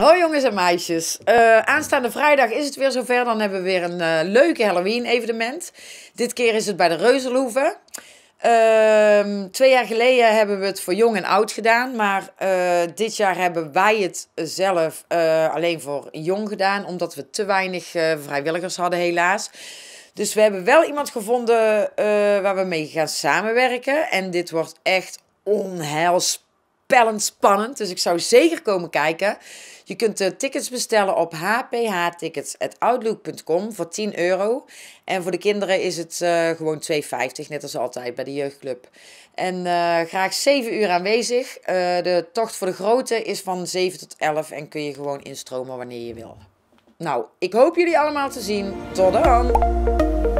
Hoi jongens en meisjes. Eh, aanstaande vrijdag is het weer zover. Dan hebben we weer een eh, leuke Halloween-evenement. Dit keer is het bij de Reuzelhoeve. Ehm, twee jaar geleden hebben we het voor jong en oud gedaan. Maar eh, dit jaar hebben wij het zelf alleen voor jong gedaan. Omdat we te weinig vrijwilligers hadden, helaas. Dus we hebben wel iemand gevonden waar we mee gaan samenwerken. En dit wordt echt onheilspellend pellend spannend. Dus ik zou zeker komen kijken. Je kunt de tickets bestellen op hphtickets.outlook.com voor 10 euro. En voor de kinderen is het uh, gewoon 2,50, net als altijd bij de jeugdclub. En eh, graag 7 uur aanwezig. Eh, de tocht voor de grote is van 7 tot 11 en kun je gewoon instromen wanneer je wil. Nou, ik hoop jullie allemaal te zien. Tot dan!